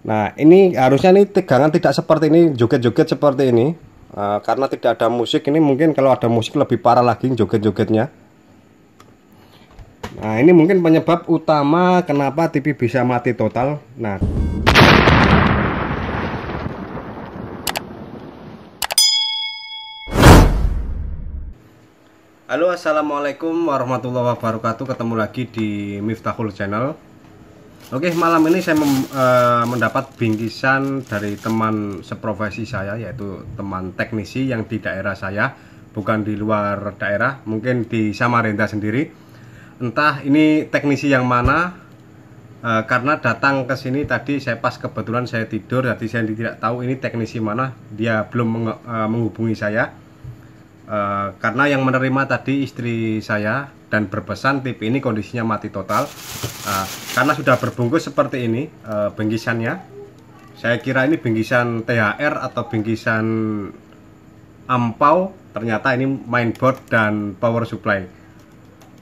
Nah ini harusnya ini tegangan tidak seperti ini joget-joget seperti ini uh, karena tidak ada musik ini mungkin kalau ada musik lebih parah lagi joget-jogetnya. Nah ini mungkin penyebab utama kenapa TV bisa mati total. Nah Halo assalamualaikum warahmatullahi wabarakatuh ketemu lagi di Miftahul Channel Oke, malam ini saya mem, uh, mendapat bingkisan dari teman seprofesi saya yaitu teman teknisi yang di daerah saya, bukan di luar daerah, mungkin di Samarinda sendiri. Entah ini teknisi yang mana uh, karena datang ke sini tadi saya pas kebetulan saya tidur jadi saya tidak tahu ini teknisi mana, dia belum meng, uh, eh, menghubungi saya. Uh, karena yang menerima tadi istri saya dan berpesan tip ini kondisinya mati total uh, karena sudah berbungkus seperti ini uh, bingkisannya saya kira ini bingkisan THR atau bingkisan ampau ternyata ini mainboard dan power supply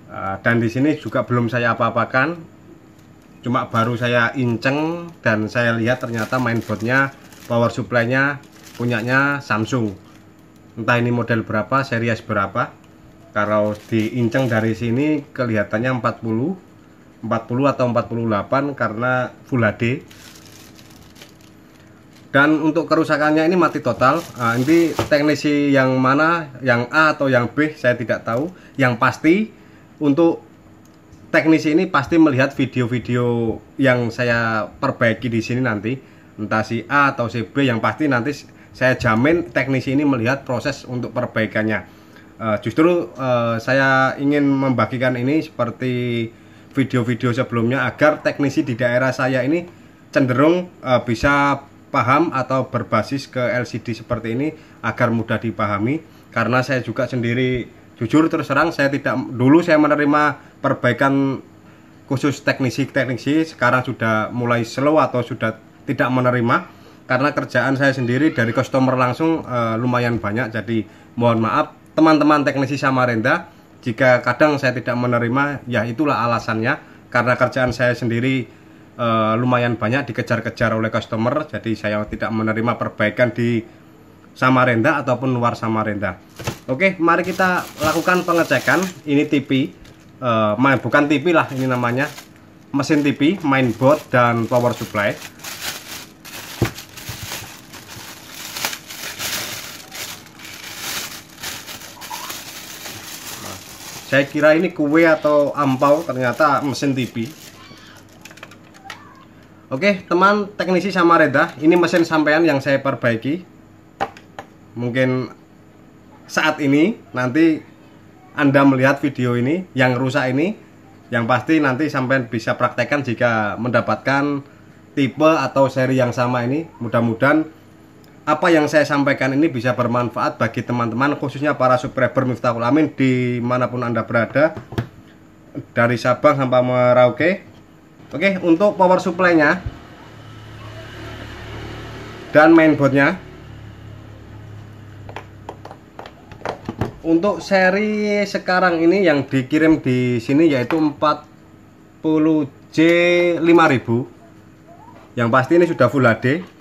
uh, dan di sini juga belum saya apa-apakan cuma baru saya inceng dan saya lihat ternyata mainboardnya power supply-nya punyanya Samsung entah ini model berapa series berapa kalau diinceng dari sini kelihatannya 40 40 atau 48 karena Full HD dan untuk kerusakannya ini mati total nah, ini teknisi yang mana yang A atau yang B saya tidak tahu yang pasti untuk teknisi ini pasti melihat video-video yang saya perbaiki di sini nanti entah si A atau si B yang pasti nanti saya jamin teknisi ini melihat proses untuk perbaikannya uh, justru uh, saya ingin membagikan ini seperti video-video sebelumnya agar teknisi di daerah saya ini cenderung uh, bisa paham atau berbasis ke LCD seperti ini agar mudah dipahami karena saya juga sendiri jujur terus terang saya tidak dulu saya menerima perbaikan khusus teknisi-teknisi sekarang sudah mulai slow atau sudah tidak menerima karena kerjaan saya sendiri dari customer langsung uh, lumayan banyak jadi mohon maaf teman-teman teknisi Samarinda jika kadang saya tidak menerima ya itulah alasannya karena kerjaan saya sendiri e, lumayan banyak dikejar-kejar oleh customer jadi saya tidak menerima perbaikan di Samarinda ataupun luar Samarinda oke mari kita lakukan pengecekan ini TV e, eh, bukan TV lah ini namanya mesin TV mainboard dan power supply saya kira ini kue atau ampau ternyata mesin TV Oke teman teknisi sama Reda ini mesin sampean yang saya perbaiki mungkin saat ini nanti anda melihat video ini yang rusak ini yang pasti nanti sampean bisa praktekkan jika mendapatkan tipe atau seri yang sama ini mudah-mudahan apa yang saya sampaikan ini bisa bermanfaat bagi teman-teman khususnya para subscriber Miftahul Amin dimanapun anda berada dari Sabang sampai Merauke oke untuk power supply nya dan mainboard nya untuk seri sekarang ini yang dikirim di sini yaitu 40J 5000 yang pasti ini sudah full HD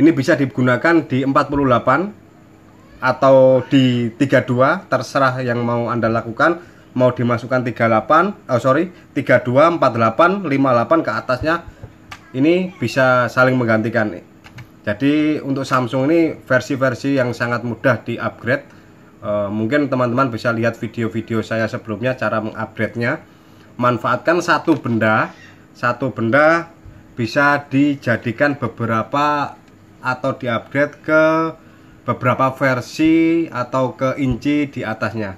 ini bisa digunakan di 48 atau di 32 terserah yang mau anda lakukan mau dimasukkan 38 oh sorry 32 48 58 ke atasnya ini bisa saling menggantikan jadi untuk Samsung ini versi-versi yang sangat mudah di upgrade e, eh, mungkin teman-teman bisa lihat video-video saya sebelumnya cara mengupgrade nya manfaatkan satu benda satu benda bisa dijadikan beberapa atau diupdate ke beberapa versi atau ke inci di atasnya.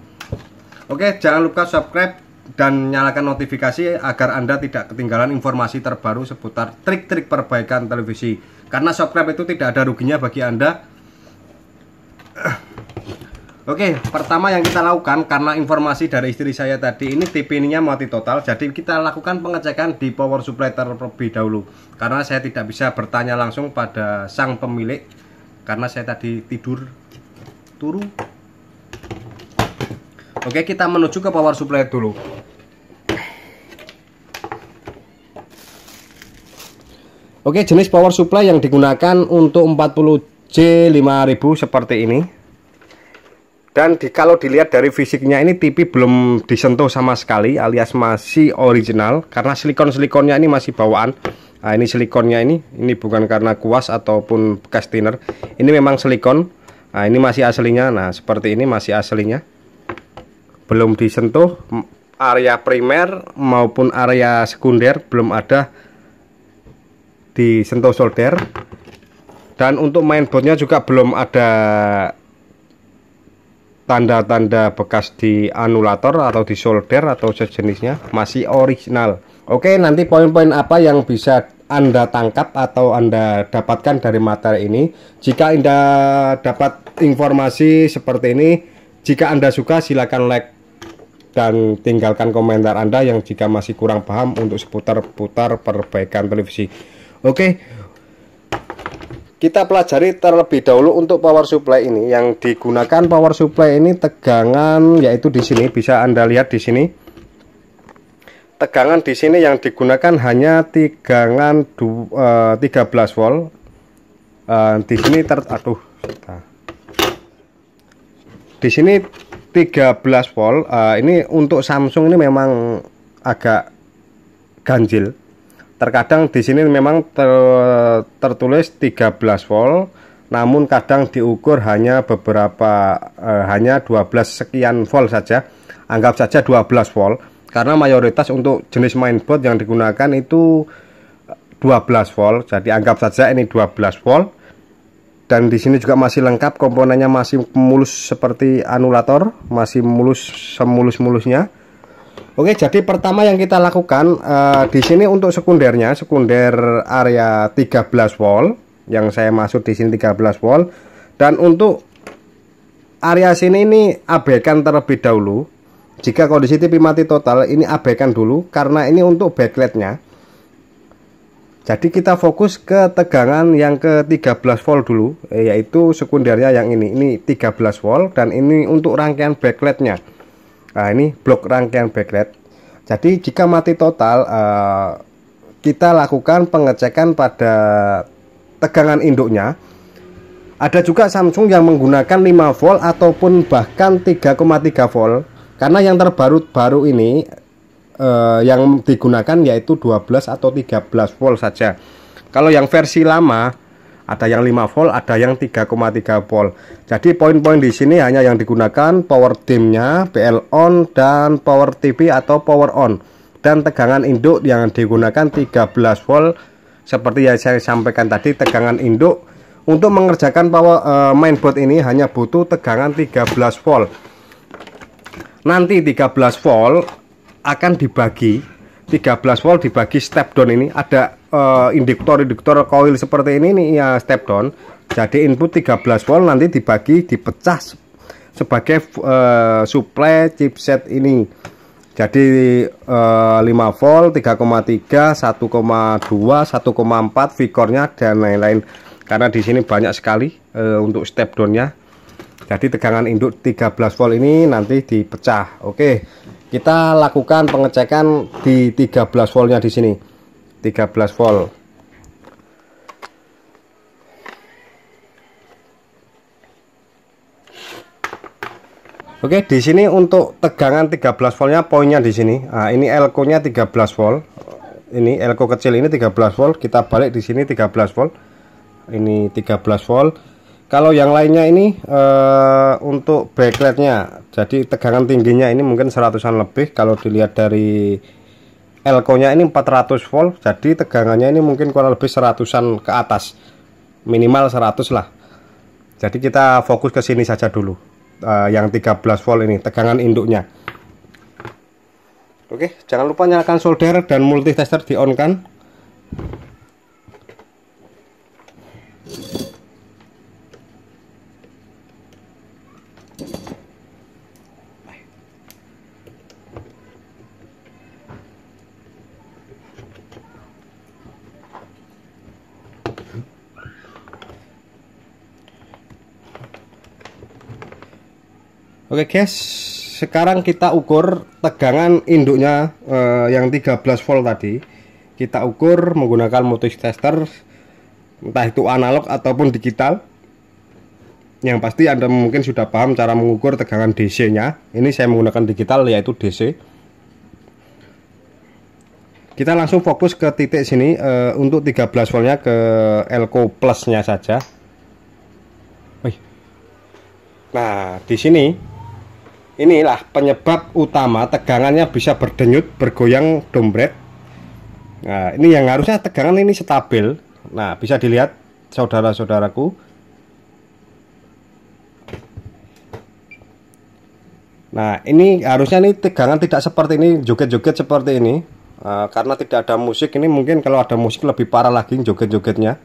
Oke, jangan lupa subscribe dan nyalakan notifikasi agar Anda tidak ketinggalan informasi terbaru seputar trik-trik perbaikan televisi. Karena subscribe itu tidak ada ruginya bagi Anda. Oke, pertama yang kita lakukan karena informasi dari istri saya tadi ini TPN-nya mati total, jadi kita lakukan pengecekan di power supply terlebih dahulu. Karena saya tidak bisa bertanya langsung pada sang pemilik karena saya tadi tidur turu. Oke, kita menuju ke power supply dulu. Oke, jenis power supply yang digunakan untuk 40J5000 seperti ini dan di, kalau dilihat dari fisiknya ini TV belum disentuh sama sekali alias masih original karena silikon-silikonnya ini masih bawaan nah, ini silikonnya ini ini bukan karena kuas ataupun bekas thinner ini memang silikon nah ini masih aslinya nah seperti ini masih aslinya belum disentuh area primer maupun area sekunder belum ada disentuh solder dan untuk mainboardnya juga belum ada tanda-tanda bekas di anulator atau di solder atau sejenisnya masih original oke nanti poin-poin apa yang bisa anda tangkap atau Anda dapatkan dari materi ini. Jika Anda dapat informasi seperti ini, jika Anda suka silakan like dan tinggalkan komentar Anda yang jika masih kurang paham untuk seputar-putar perbaikan televisi. Oke kita pelajari terlebih dahulu untuk power supply ini yang digunakan power supply ini tegangan yaitu di sini bisa Anda lihat di sini tegangan di sini yang digunakan hanya tegangan 13 eh, volt eh, di sini ter aduh di sini 13 volt eh, ini untuk Samsung ini memang agak ganjil terkadang di sini memang ter, tertulis 13 volt namun kadang diukur hanya beberapa eh, hanya 12 sekian volt saja anggap saja 12 volt karena mayoritas untuk jenis mainboard yang digunakan itu 12 eh, volt jadi anggap saja ini 12 volt dan di sini juga masih lengkap komponennya masih mulus seperti anulator masih mulus semulus-mulusnya Oke, jadi pertama yang kita lakukan uh, di sini untuk sekundernya, sekunder area 13 volt yang saya masuk di sini 13 volt dan untuk area sini ini abaikan terlebih dahulu. Jika kondisi TV mati total, ini abaikan dulu karena ini untuk backlightnya. Jadi kita fokus ke tegangan yang ke 13 volt dulu, yaitu sekundernya yang ini. Ini 13 volt dan ini untuk rangkaian backlightnya. nya Nah, ini blok rangkaian backlight. Jadi jika mati total, ah, kita lakukan pengecekan pada tegangan induknya. Ada juga Samsung yang menggunakan 5 volt ataupun bahkan 3,3 volt. Karena yang terbaru baru ini eh, yang digunakan yaitu 12 atau 13 volt saja. Kalau yang versi lama ada yang 5 volt ada yang 3,3 volt jadi poin-poin di sini hanya yang digunakan power dimnya PL on dan power TV atau power on dan tegangan induk yang digunakan 13 volt seperti yang saya sampaikan tadi tegangan induk untuk mengerjakan power uh, mainboard ini hanya butuh tegangan 13 volt nanti 13 volt akan dibagi 13 volt dibagi step down ini ada uh, eh, induktor induktor coil seperti ini nih ya step down jadi input 13 volt nanti dibagi dipecah sebagai uh, eh, supply chipset ini jadi uh, eh, 5 volt 3,3 1,2 1,4 vikornya dan lain-lain karena di sini banyak sekali uh, untuk step downnya jadi tegangan induk 13 volt ini nanti dipecah oke kita lakukan pengecekan di 13 voltnya di sini 13 volt Oke di sini untuk tegangan 13 voltnya poinnya di sini nah, ini elko nya 13 volt ini elko kecil ini 13 volt kita balik di sini 13 volt ini 13 volt kalau yang lainnya ini e, untuk backlightnya jadi tegangan tingginya ini mungkin seratusan lebih kalau dilihat dari elko nya ini 400 volt jadi tegangannya ini mungkin kurang lebih seratusan ke atas minimal 100 lah jadi kita fokus ke sini saja dulu uh, yang 13 volt ini tegangan induknya oke jangan lupa nyalakan solder dan multitester di on kan Oke guys, sekarang kita ukur tegangan induknya uh, yang 13 volt tadi. Kita ukur menggunakan multi tester entah itu analog ataupun digital. Yang pasti Anda mungkin sudah paham cara mengukur tegangan DC-nya. Ini saya menggunakan digital yaitu DC. Kita langsung fokus ke titik sini e, untuk 13 voltnya ke elko plusnya saja. Nah, di sini inilah penyebab utama tegangannya bisa berdenyut bergoyang dompet nah ini yang harusnya tegangan ini stabil nah bisa dilihat saudara-saudaraku nah ini harusnya ini tegangan tidak seperti ini joget-joget seperti ini uh, karena tidak ada musik ini mungkin kalau ada musik lebih parah lagi joget-jogetnya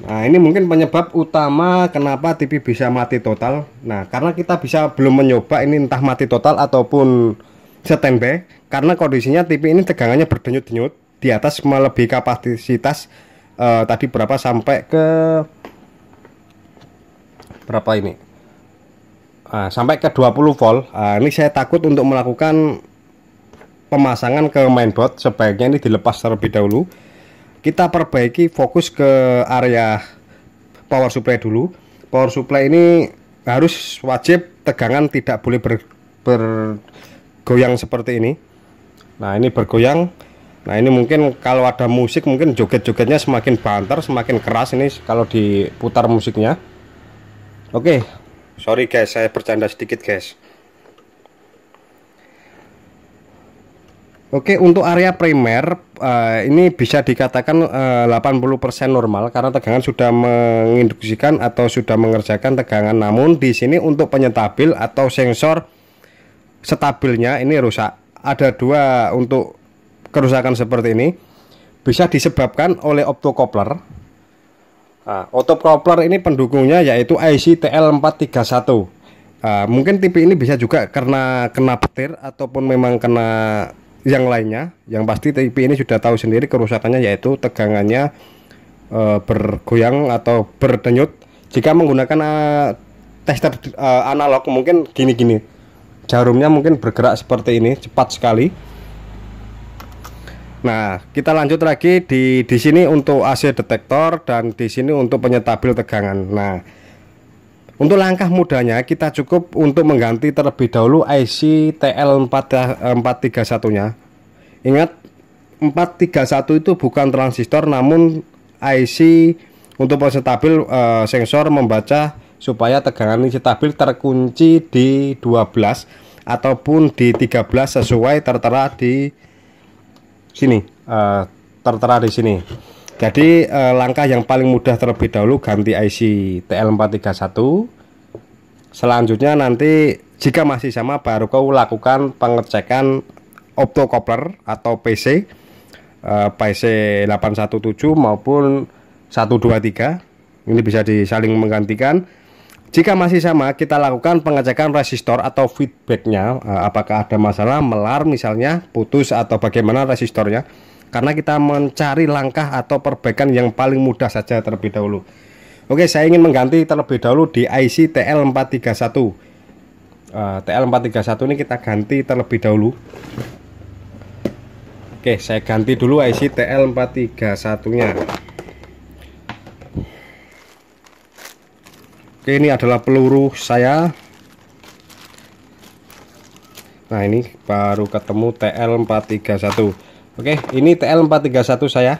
Nah, ini mungkin penyebab utama kenapa TV bisa mati total. Nah, karena kita bisa belum mencoba ini entah mati total ataupun standby karena kondisinya TV ini tegangannya berdenyut-denyut di atas melebihi kapasitas uh, tadi berapa sampai ke berapa ini? uh, sampai ke 20 volt. uh, ini saya takut untuk melakukan pemasangan ke mainboard sebaiknya ini dilepas terlebih dahulu kita perbaiki fokus ke area power supply dulu power supply ini harus wajib tegangan tidak boleh ber, bergoyang seperti ini nah ini bergoyang nah ini mungkin kalau ada musik mungkin joget-jogetnya semakin banter semakin keras ini kalau diputar musiknya oke okay. sorry guys saya bercanda sedikit guys Oke, untuk area primer uh, ini bisa dikatakan eh, uh, 80% normal karena tegangan sudah menginduksikan atau sudah mengerjakan tegangan. Namun di sini untuk penyetabil atau sensor stabilnya ini rusak. Ada dua untuk kerusakan seperti ini bisa disebabkan oleh optocoupler. Nah, optocoupler ini pendukungnya yaitu IC TL431. Uh, mungkin tipe ini bisa juga karena kena petir ataupun memang kena yang lainnya yang pasti TIP ini sudah tahu sendiri kerusakannya yaitu tegangannya e, bergoyang atau berdenyut jika menggunakan e, eh, tester e, eh, analog mungkin gini-gini jarumnya mungkin bergerak seperti ini cepat sekali Nah, kita lanjut lagi di di sini untuk AC detektor dan di sini untuk penyetabil tegangan. Nah, untuk langkah mudahnya kita cukup untuk mengganti terlebih dahulu IC TL431 nya Ingat 431 itu bukan transistor namun IC untuk pose stabil eh, sensor membaca supaya tegangan ini stabil terkunci di 12 ataupun di 13 sesuai tertera di sini eh, tertera di sini jadi eh, langkah yang paling mudah terlebih dahulu ganti IC TL431. Selanjutnya nanti jika masih sama baru kau lakukan pengecekan optocoupler atau PC eh, PC 817 maupun 123. Ini bisa disaling menggantikan. Jika masih sama, kita lakukan pengecekan resistor atau feedbacknya. Eh, apakah ada masalah melar misalnya, putus atau bagaimana resistornya karena kita mencari langkah atau perbaikan yang paling mudah saja terlebih dahulu Oke saya ingin mengganti terlebih dahulu di IC TL431 uh, TL431 ini kita ganti terlebih dahulu Oke, saya ganti dulu IC TL431-nya. Oke, ini adalah peluru saya. Nah, ini baru ketemu TL431. Oke, ini TL431 saya.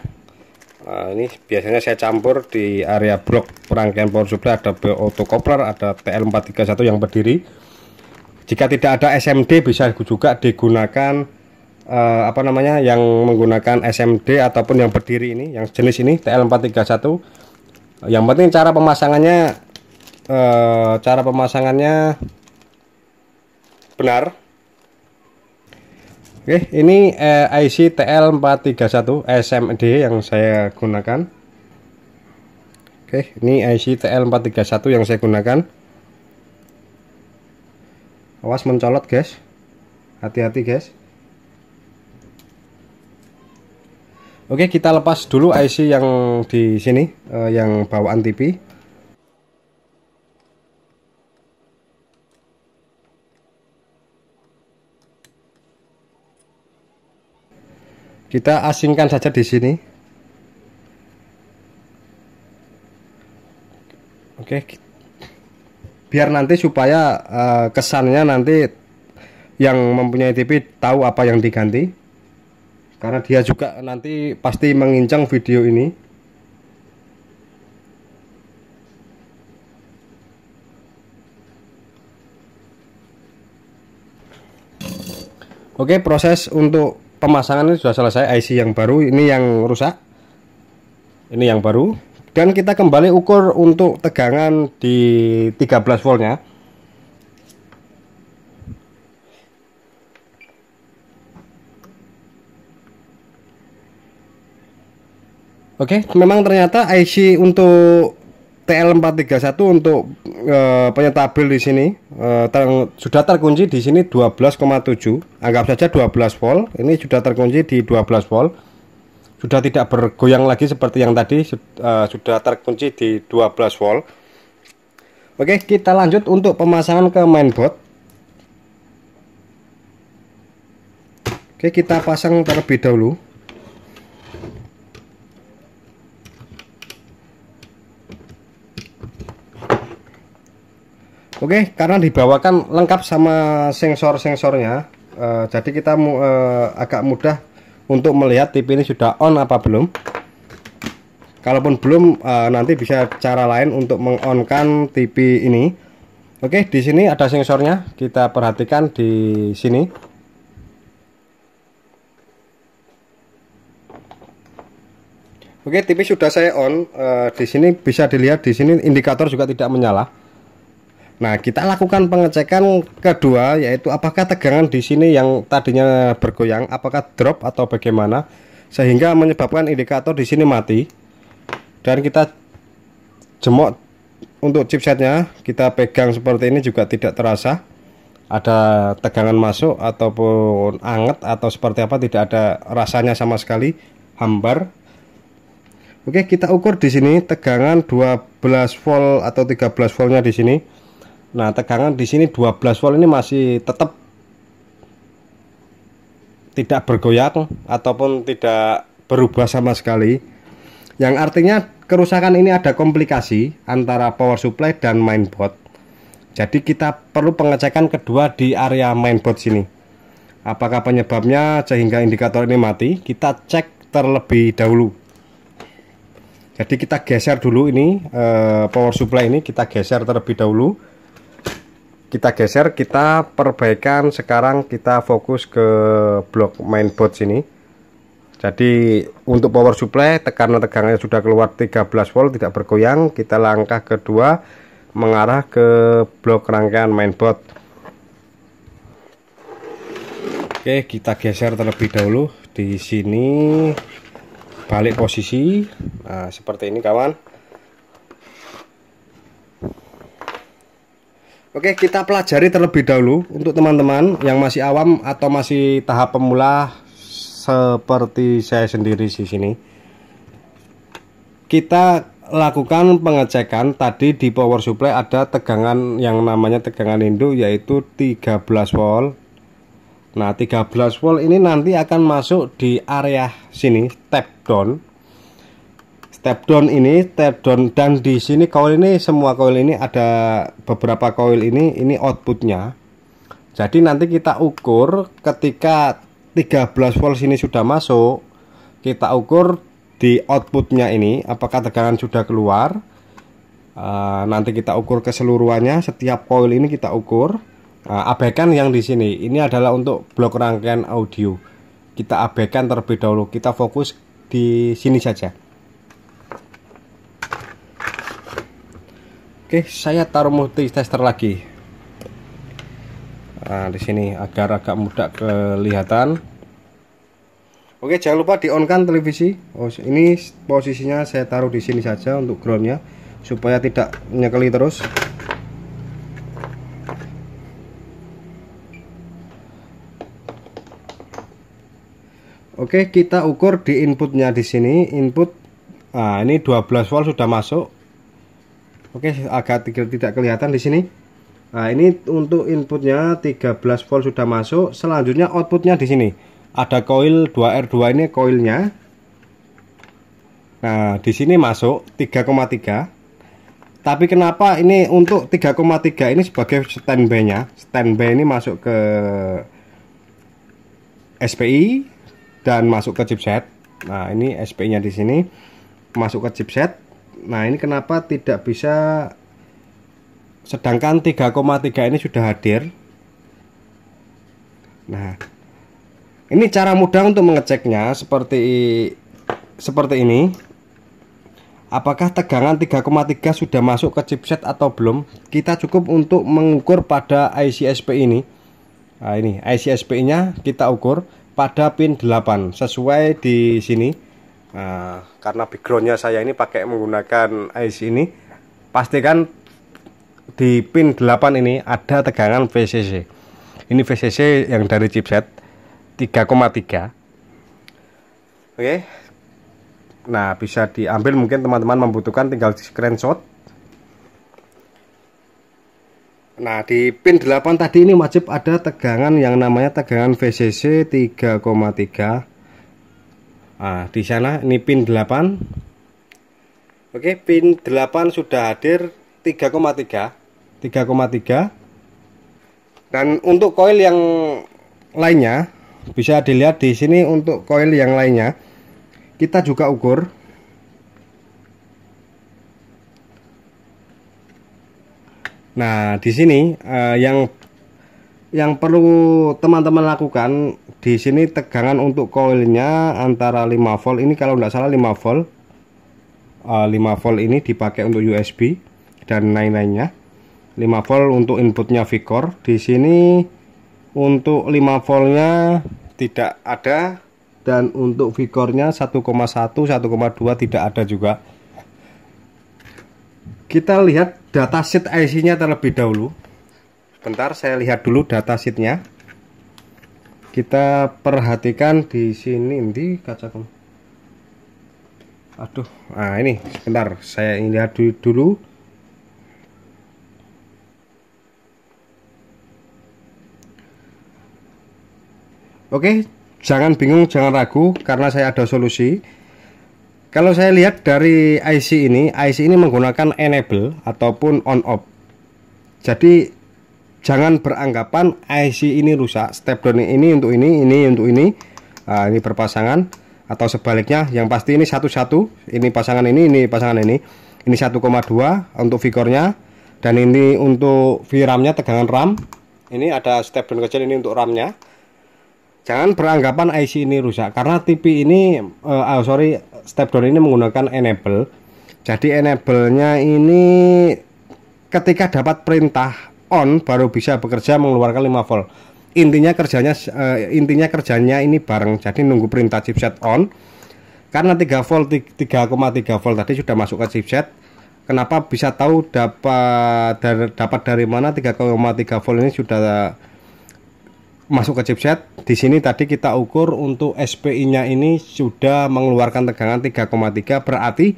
Nah, ini biasanya saya campur di area blok perangkaian power supply ada auto coupler, ada TL431 yang berdiri. Jika tidak ada SMD bisa juga digunakan eh, apa namanya yang menggunakan SMD ataupun yang berdiri ini, yang jenis ini TL431. Yang penting cara pemasangannya eh, cara pemasangannya benar Oke, ini eh, IC TL431 SMD yang saya gunakan. Oke, ini IC TL431 yang saya gunakan. Awas mencolot, guys. Hati-hati, guys. Oke, kita lepas dulu IC yang di sini, eh, yang bawaan TV. kita asingkan saja di sini oke biar nanti supaya uh, kesannya nanti yang mempunyai TV tahu apa yang diganti karena dia juga nanti pasti mengincang video ini Oke proses untuk pemasangan ini sudah selesai IC yang baru ini yang rusak ini yang baru dan kita kembali ukur untuk tegangan di 13 voltnya Oke, memang ternyata IC untuk TL431 untuk e, eh, punya tabel di sini e, ter, sudah terkunci di sini 12,7 anggap saja 12 volt ini sudah terkunci di 12 volt sudah tidak bergoyang lagi seperti yang tadi e, sudah terkunci di 12 volt Oke kita lanjut untuk pemasangan ke mainboard Oke kita pasang terlebih dahulu Oke, okay, karena dibawakan lengkap sama sensor-sensornya, uh, jadi kita mu, uh, agak mudah untuk melihat TV ini sudah on apa belum. Kalaupun belum, uh, nanti bisa cara lain untuk mengonkan TV ini. Oke, okay, di sini ada sensornya, kita perhatikan di sini. Oke, okay, TV sudah saya on. Uh, di sini bisa dilihat di sini indikator juga tidak menyala. Nah, kita lakukan pengecekan kedua yaitu apakah tegangan di sini yang tadinya bergoyang apakah drop atau bagaimana sehingga menyebabkan indikator di sini mati. Dan kita jemok untuk chipsetnya, kita pegang seperti ini juga tidak terasa ada tegangan masuk ataupun anget atau seperti apa tidak ada rasanya sama sekali hambar Oke, kita ukur di sini tegangan 12 volt atau 13 voltnya di sini. Nah, tegangan di sini 12 volt ini masih tetap tidak bergoyang ataupun tidak berubah sama sekali. Yang artinya kerusakan ini ada komplikasi antara power supply dan mainboard. Jadi kita perlu pengecekan kedua di area mainboard sini. Apakah penyebabnya sehingga indikator ini mati? Kita cek terlebih dahulu. Jadi kita geser dulu ini eh, power supply ini kita geser terlebih dahulu kita geser kita perbaikan sekarang kita fokus ke blok mainboard sini jadi untuk power supply tekanan tegangannya sudah keluar 13 volt tidak bergoyang kita langkah kedua mengarah ke blok rangkaian mainboard oke kita geser terlebih dahulu di sini balik posisi nah seperti ini kawan Oke, kita pelajari terlebih dahulu untuk teman-teman yang masih awam atau masih tahap pemula seperti saya sendiri di sini. Kita lakukan pengecekan tadi di power supply ada tegangan yang namanya tegangan induk yaitu 13 volt. Nah, 13 volt ini nanti akan masuk di area sini step down step down ini step down dan di sini coil ini semua coil ini ada beberapa coil ini ini outputnya jadi nanti kita ukur ketika 13 volt sini sudah masuk kita ukur di outputnya ini apakah tegangan sudah keluar e, nanti kita ukur keseluruhannya setiap coil ini kita ukur e, abaikan yang di sini ini adalah untuk blok rangkaian audio kita abaikan terlebih dahulu kita fokus di sini saja Oke, saya taruh multi tester lagi. Nah, di sini agar agak mudah kelihatan. Oke, jangan lupa di-on-kan televisi. Oh, ini posisinya saya taruh di sini saja untuk groundnya supaya tidak nyekeli terus. Oke, kita ukur di inputnya di sini. Input nah ini 12 volt sudah masuk Oke, agak tidak kelihatan di sini. Nah, ini untuk inputnya 13 volt sudah masuk. Selanjutnya outputnya di sini. Ada koil 2R2 ini koilnya. Nah, di sini masuk 3,3. Tapi kenapa ini untuk 3,3 ini sebagai standby-nya? Standby ini masuk ke SPI dan masuk ke chipset. Nah, ini SPI-nya di sini masuk ke chipset nah ini kenapa tidak bisa sedangkan 3,3 ini sudah hadir nah ini cara mudah untuk mengeceknya seperti seperti ini apakah tegangan 3,3 sudah masuk ke chipset atau belum kita cukup untuk mengukur pada icsp ini nah ini icsp nya kita ukur pada pin 8 sesuai di sini Nah, karena backgroundnya saya ini pakai menggunakan IC ini, pastikan di pin 8 ini ada tegangan VCC. Ini VCC yang dari chipset 3,3. Oke. Nah, bisa diambil mungkin teman-teman membutuhkan tinggal di screenshot. Nah, di pin 8 tadi ini wajib ada tegangan yang namanya tegangan VCC 3,3 nah, di sana ini pin 8 oke pin 8 sudah hadir 3,3 3,3 dan untuk koil yang lainnya bisa dilihat di sini untuk koil yang lainnya kita juga ukur nah di sini eh, yang yang perlu teman-teman lakukan di sini tegangan untuk koilnya antara 5 volt ini kalau tidak salah 5 volt uh, eh, 5 volt ini dipakai untuk USB dan lain-lainnya 5 volt untuk inputnya Vicor di sini untuk 5 voltnya tidak ada dan untuk Vicornya 1,1 1,2 tidak ada juga kita lihat datasheet IC nya terlebih dahulu bentar saya lihat dulu nya kita perhatikan di sini di kaca kamu aduh nah ini sebentar saya lihat dulu oke jangan bingung jangan ragu karena saya ada solusi kalau saya lihat dari IC ini IC ini menggunakan enable ataupun on off jadi jangan beranggapan eh, IC ini rusak step down ini untuk ini ini untuk ini nah, ini berpasangan atau sebaliknya yang pasti ini satu-satu ini pasangan ini ini pasangan ini ini 1,2 untuk figurnya dan ini untuk VRAM-nya tegangan RAM ini ada step down kecil ini untuk RAM-nya jangan beranggapan eh, IC ini rusak karena TV ini uh, oh, sorry step down ini menggunakan enable jadi enable-nya ini ketika dapat perintah on baru bisa bekerja mengeluarkan 5 volt intinya kerjanya uh, intinya kerjanya ini bareng jadi nunggu perintah chipset on karena 3 volt 3,3 volt tadi sudah masuk ke chipset kenapa bisa tahu dapat dari, dapat dari mana 3,3 volt ini sudah masuk ke chipset di sini tadi kita ukur untuk SPI nya ini sudah mengeluarkan tegangan 3,3 berarti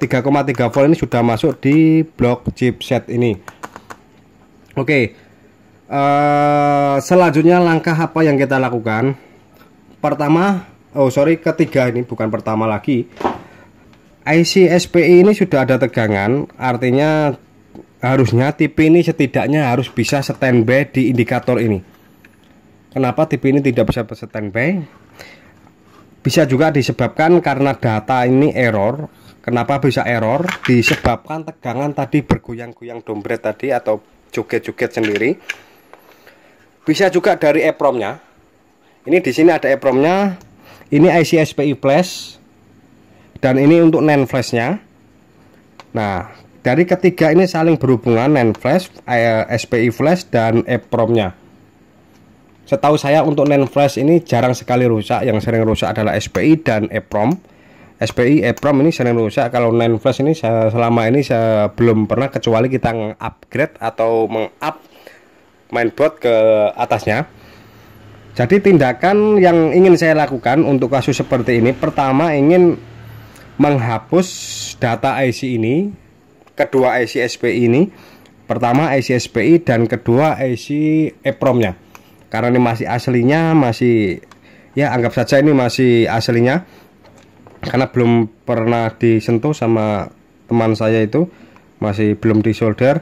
3,3 volt ini sudah masuk di blok chipset ini Oke, okay. uh, eh, selanjutnya langkah apa yang kita lakukan? Pertama, oh sorry, ketiga ini bukan pertama lagi. IC SPI ini sudah ada tegangan, artinya harusnya TV ini setidaknya harus bisa standby di indikator ini. Kenapa TV ini tidak bisa standby? Bisa juga disebabkan karena data ini error. Kenapa bisa error? Disebabkan tegangan tadi bergoyang-goyang dompet tadi atau joget-joget sendiri. Bisa juga dari EPROM-nya. Ini di sini ada EPROM-nya. Ini IC SPI flash dan ini untuk NAND flash-nya. Nah, dari ketiga ini saling berhubungan NAND flash, eh, SPI e flash dan EPROM-nya. Setahu saya untuk NAND flash ini jarang sekali rusak, yang sering rusak adalah SPI e dan EPROM SPI EPROM ini sering rusak kalau Nine Flash ini selama ini saya belum pernah kecuali kita upgrade atau meng-up mainboard ke atasnya jadi tindakan yang ingin saya lakukan untuk kasus seperti ini pertama ingin menghapus data IC ini kedua IC SPI ini pertama IC SPI dan kedua IC EPROM-nya karena ini masih aslinya masih ya anggap saja ini masih aslinya karena belum pernah disentuh sama teman saya itu masih belum disolder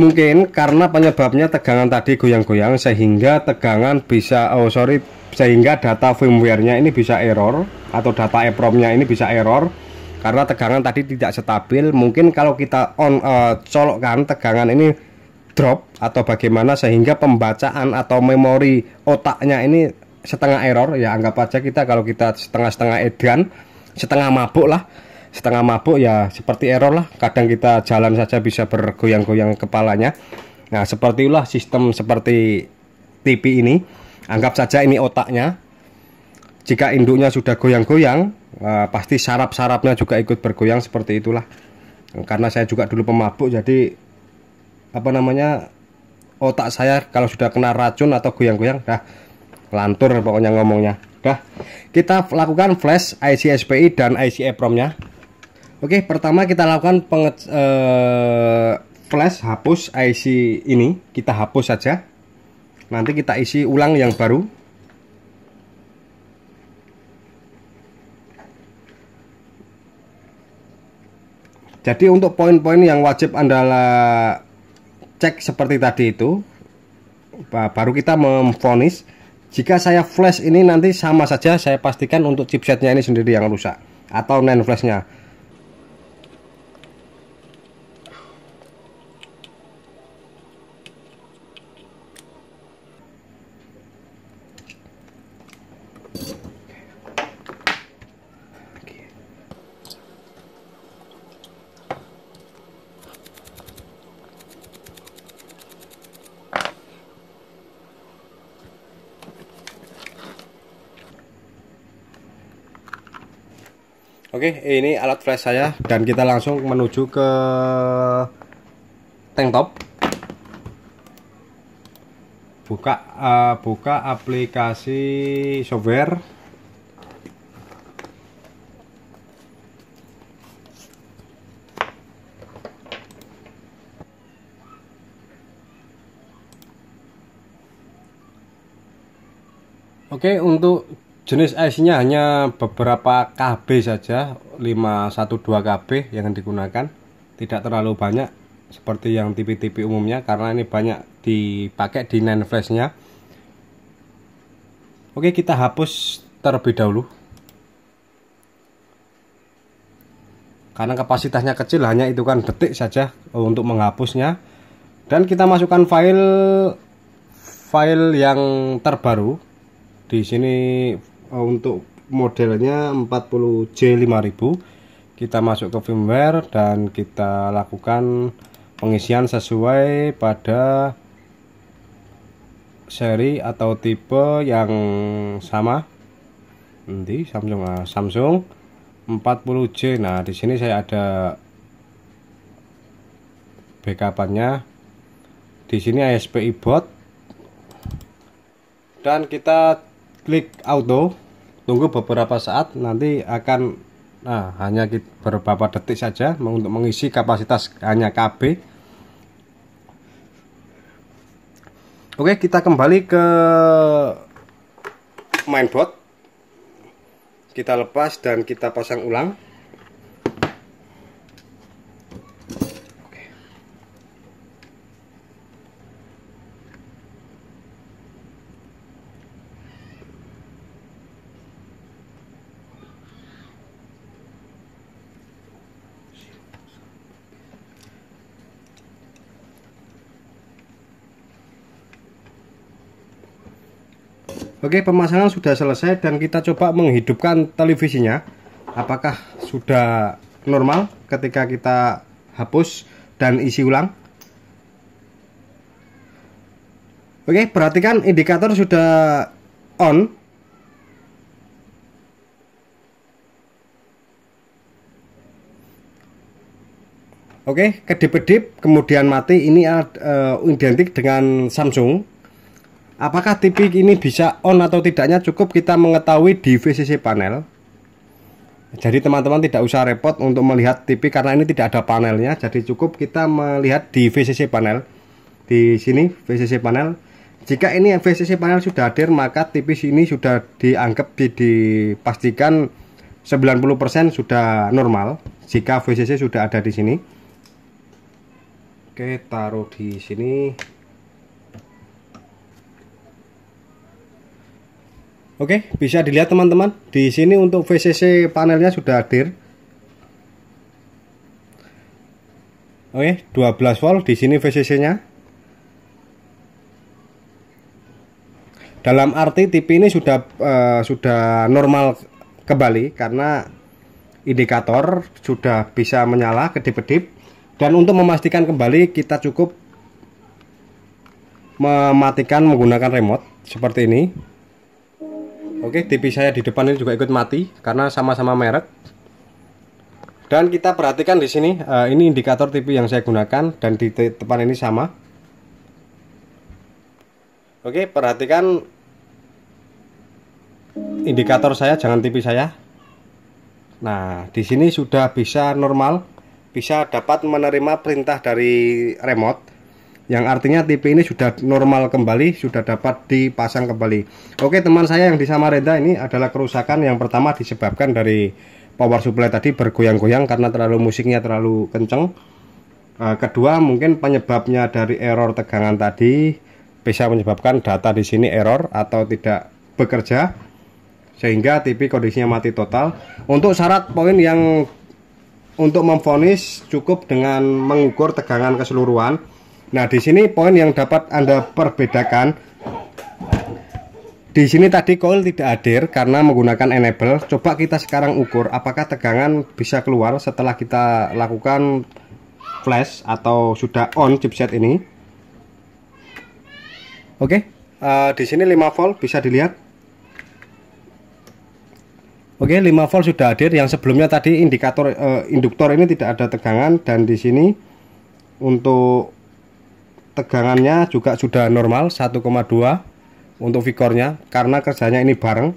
mungkin karena penyebabnya tegangan tadi goyang-goyang sehingga tegangan bisa oh sorry sehingga data firmware-nya ini bisa error atau data EEPROM-nya ini bisa error karena tegangan tadi tidak stabil mungkin kalau kita on uh, colokkan tegangan ini drop atau bagaimana sehingga pembacaan atau memori otaknya ini setengah error ya anggap aja kita kalau kita setengah-setengah edan setengah mabuk lah setengah mabuk ya seperti error lah kadang kita jalan saja bisa bergoyang-goyang kepalanya nah seperti itulah sistem seperti TV ini anggap saja ini otaknya jika induknya sudah goyang-goyang eh, pasti sarap-sarapnya juga ikut bergoyang seperti itulah karena saya juga dulu pemabuk jadi apa namanya otak saya kalau sudah kena racun atau goyang-goyang nah lantur pokoknya ngomongnya dah kita lakukan flash IC SPI dan IC EPROM nya oke pertama kita lakukan penget, eh, flash hapus IC ini kita hapus saja nanti kita isi ulang yang baru jadi untuk poin-poin yang wajib anda cek seperti tadi itu baru kita memfonis jika saya flash ini nanti sama saja saya pastikan untuk chipsetnya ini sendiri yang rusak atau NAND flashnya Oke, ini alat flash saya dan kita langsung menuju ke tank top. Buka uh, buka aplikasi software. Oke, untuk jenis esnya hanya beberapa KB saja 512 KB yang digunakan tidak terlalu banyak seperti yang tipe-tipe umumnya karena ini banyak dipakai di flash flashnya Oke kita hapus terlebih dahulu karena kapasitasnya kecil hanya itu kan detik saja untuk menghapusnya dan kita masukkan file file yang terbaru di sini Eh, untuk modelnya 40J5000 kita masuk ke firmware dan kita lakukan pengisian sesuai pada seri atau tipe yang sama nanti Samsung eh, Samsung 40J nah di sini saya ada backupannya di sini ASPI bot dan kita klik auto tunggu beberapa saat nanti akan nah, hanya beberapa detik saja untuk mengisi kapasitas hanya KB Oke kita kembali ke mainboard kita lepas dan kita pasang ulang Oke pemasangan sudah selesai dan kita coba menghidupkan televisinya apakah sudah normal ketika kita hapus dan isi ulang Oke perhatikan indikator sudah on Oke, kedip-kedip kemudian mati ini uh, identik dengan Samsung Apakah TV ini bisa on atau tidaknya cukup kita mengetahui di VCC panel. Jadi teman-teman tidak usah repot untuk melihat TV karena ini tidak ada panelnya. Jadi cukup kita melihat di VCC panel. Di sini VCC panel. Jika ini VCC panel sudah hadir maka TV ini sudah dianggap dipastikan 90% sudah normal jika VCC sudah ada di sini. Oke, taruh di sini. Oke, bisa dilihat teman-teman. Di sini untuk VCC panelnya sudah hadir. Oke, 12 volt di sini VCC-nya. Dalam arti TV ini sudah uh, sudah normal kembali karena indikator sudah bisa menyala kedip-kedip dan untuk memastikan kembali kita cukup mematikan menggunakan remote seperti ini Oke, TV saya di depan ini juga ikut mati karena sama-sama merek. Dan kita perhatikan di sini, uh, ini indikator TV yang saya gunakan dan di depan ini sama. Oke, perhatikan indikator saya, jangan TV saya. Nah, di sini sudah bisa normal, bisa dapat menerima perintah dari remote yang artinya TV ini sudah normal kembali sudah dapat dipasang kembali oke teman saya yang di Samarinda ini adalah kerusakan yang pertama disebabkan dari power supply tadi bergoyang-goyang karena terlalu musiknya terlalu kenceng eh, kedua mungkin penyebabnya dari error tegangan tadi bisa menyebabkan data di sini error atau tidak bekerja sehingga TV kondisinya mati total untuk syarat poin yang untuk memfonis cukup dengan mengukur tegangan keseluruhan Nah, di sini poin yang dapat Anda perbedakan di sini tadi coil tidak hadir karena menggunakan enable. Coba kita sekarang ukur apakah tegangan bisa keluar setelah kita lakukan flash atau sudah on chipset ini. Oke, uh, di sini 5 volt bisa dilihat. Oke, 5 volt sudah hadir. Yang sebelumnya tadi indikator uh, induktor ini tidak ada tegangan dan di sini untuk tegangannya juga sudah normal 1,2 untuk vigornya karena kerjanya ini bareng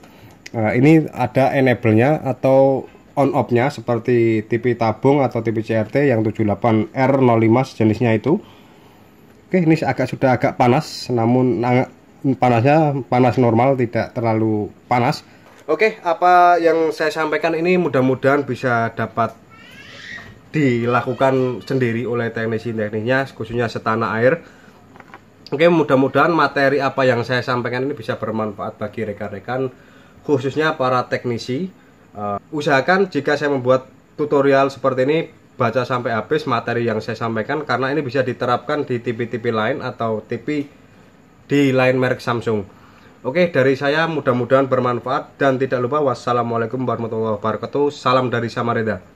eh, ini ada enable-nya atau on off-nya seperti TV tabung atau TV CRT yang 78R05 sejenisnya itu oke ini agak sudah agak panas namun panasnya panas normal tidak terlalu panas Oke, apa yang saya sampaikan ini mudah-mudahan bisa dapat dilakukan sendiri oleh teknisi-teknisnya khususnya setanah air Oke mudah-mudahan materi apa yang saya sampaikan ini bisa bermanfaat bagi rekan-rekan khususnya para teknisi uh, usahakan jika saya membuat tutorial seperti ini baca sampai habis materi yang saya sampaikan karena ini bisa diterapkan di TV-TV lain atau TV di lain merek Samsung Oke dari saya mudah-mudahan bermanfaat dan tidak lupa wassalamualaikum warahmatullahi wabarakatuh salam dari Samarinda